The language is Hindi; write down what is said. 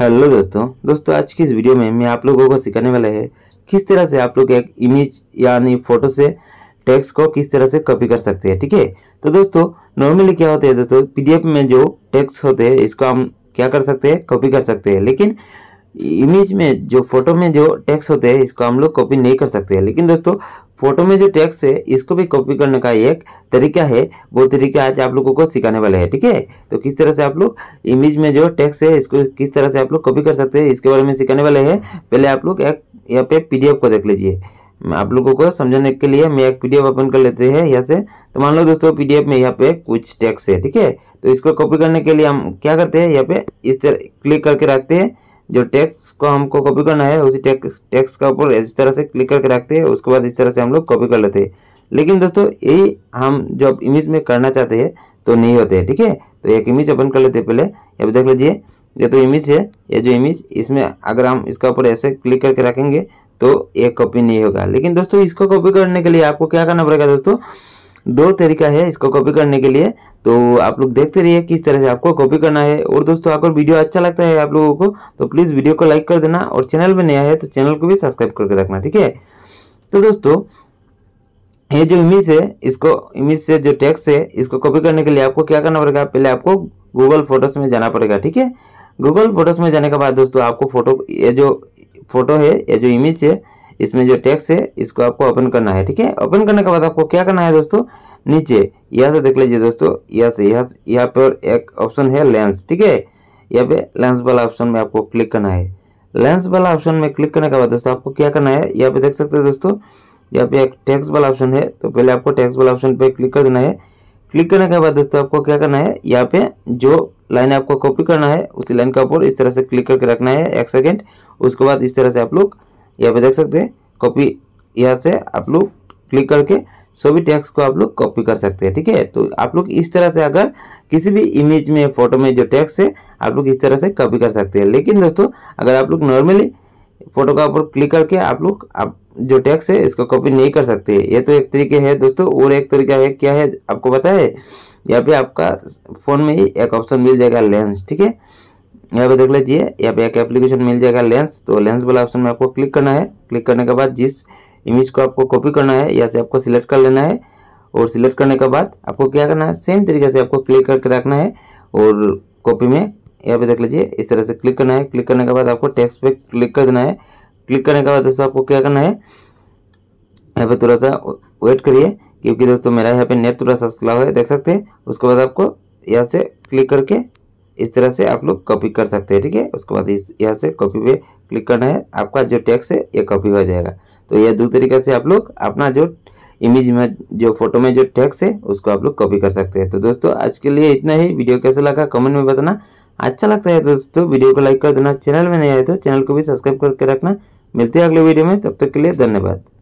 हेलो दोस्तों दोस्तों आज की इस वीडियो में मैं आप लोगों को सिखाने वाला है किस तरह से आप लोग एक इमेज यानी फोटो से टेक्स्ट को किस तरह से कॉपी कर सकते हैं ठीक है थीके? तो दोस्तों नॉर्मली क्या होते हैं दोस्तों पीडीएफ में जो टेक्स्ट होते हैं इसको हम क्या कर सकते हैं कॉपी कर सकते हैं लेकिन इमेज में जो फोटो में जो टैक्स होते हैं इसको हम लोग कॉपी नहीं कर सकते हैं लेकिन दोस्तों फोटो में जो टेक्स है इसको भी कॉपी करने का एक तरीका है वो तरीका आज आप लोगों को सिखाने वाला है ठीक है तो किस तरह से आप लोग इमेज में जो टेक्स है इसको किस तरह से आप लोग कॉपी कर सकते हैं इसके बारे में सिखाने वाले हैं पहले आप लोग एक यहाँ पे पीडीएफ को देख लीजिए आप लोगों को समझाने के लिए मैं एक पीडीएफ ओपन कर लेते हैं यहाँ से तो मान लो दोस्तों पी में यहाँ पे कुछ टैक्स है ठीक है तो इसको कॉपी करने के लिए हम क्या करते हैं यहाँ पे इस तरह क्लिक करके रखते हैं जो टेक्स को हमको कॉपी करना है उसी टेक्स का ऊपर इस तरह से क्लिक करके रखते हैं उसके बाद इस तरह से हम लोग कॉपी कर लेते हैं लेकिन दोस्तों ये हम जब इमेज में करना चाहते हैं तो नहीं होते ठीक है तो एक इमेज ओपन कर लेते हैं पहले अब देख लीजिए ये तो इमेज है ये जो इमेज इसमें अगर हम इसका ऊपर ऐसे क्लिक करके रखेंगे तो एक कॉपी नहीं होगा लेकिन दोस्तों इसको कॉपी करने के लिए आपको क्या करना पड़ेगा दोस्तों दो तरीका है इसको कॉपी करने के लिए तो आप लोग देखते रहिए किस तरह से आपको कॉपी करना है और दोस्तों अगर वीडियो अच्छा लगता है आप लोगों को तो प्लीज़ वीडियो को लाइक कर देना और चैनल में नया है तो चैनल को भी सब्सक्राइब करके रखना ठीक है तो दोस्तों ये जो इमेज है इसको इमेज से जो टेक्स्ट है इसको कॉपी करने के लिए आपको क्या करना पड़ेगा पहले आपको गूगल फोटोस में जाना पड़ेगा ठीक है गूगल फोटोस में जाने के बाद दोस्तों आपको फोटो ये जो फोटो है ये जो इमेज है इसमें जो टैक्स है इसको आपको ओपन करना है ठीक है ओपन करने के बाद आपको क्या करना है दोस्तों नीचे यहाँ से देख लीजिए दोस्तों यहाँ से यहाँ यहाँ पर एक ऑप्शन है लेंस ठीक है यहाँ पे लेंस वाला ऑप्शन में आपको क्लिक करना है लेंस वाला ऑप्शन में क्लिक करने के बाद दोस्तों आपको क्या करना है यहाँ पे देख सकते हैं दोस्तों यहाँ पे एक टैक्स वाला ऑप्शन है तो पहले आपको टैक्स वाला ऑप्शन पे क्लिक कर देना है क्लिक करने के बाद दोस्तों आपको क्या करना है यहाँ पे जो लाइन आपको कॉपी करना है उसी लाइन के ऊपर इस तरह से क्लिक करके रखना है एक सेकेंड उसके बाद इस तरह से आप लोग यहाँ पे देख सकते हैं कॉपी यहाँ से आप लोग क्लिक करके सभी टैक्स को आप लोग कॉपी कर सकते हैं ठीक है तो आप लोग इस तरह से अगर किसी भी इमेज में फोटो में जो टैक्स है आप लोग इस तरह से कॉपी कर सकते हैं लेकिन दोस्तों अगर आप लोग नॉर्मली फोटो का ऊपर क्लिक करके आप लोग आप जो टैक्स है इसको कॉपी नहीं कर सकते ये तो एक तरीके है दोस्तों और एक तरीका है क्या है आपको पता है यहाँ पे आपका फ़ोन में ही एक ऑप्शन मिल जाएगा लेंस ठीक है यहाँ पे देख लीजिए यहाँ पे एक एप्लीकेशन मिल जाएगा लेंस तो लेंस वाला ऑप्शन में आपको क्लिक करना है क्लिक करने के बाद जिस इमेज को आपको कॉपी करना है यहाँ से आपको सिलेक्ट कर लेना है और सिलेक्ट करने के बाद आपको क्या करना है सेम तरीके से आपको क्लिक करके रखना है और कॉपी में यहाँ पे देख लीजिए इस तरह से क्लिक करना है क्लिक करने के बाद आपको टेक्स्ट पे क्लिक कर देना है क्लिक करने के बाद दोस्तों आपको क्या करना है यहाँ पे थोड़ा सा वेट करिए क्योंकि दोस्तों मेरा यहाँ पे नेट थोड़ा सा स्लो है देख सकते हैं उसके बाद आपको यहाँ से क्लिक करके इस तरह से आप लोग कॉपी कर सकते हैं ठीक है उसके बाद इस यहाँ से कॉपी पे क्लिक करना है आपका जो टेक्स्ट है ये कॉपी हो जाएगा तो यह दो तरीके से आप लोग अपना जो इमेज में जो फोटो में जो टेक्स्ट है उसको आप लोग कॉपी कर सकते हैं तो दोस्तों आज के लिए इतना ही वीडियो कैसे लगा कमेंट में बताना अच्छा लगता है दोस्तों वीडियो को लाइक कर देना चैनल में नहीं आए तो चैनल को भी सब्सक्राइब करके रखना मिलते हैं अगले वीडियो में तब तक के लिए धन्यवाद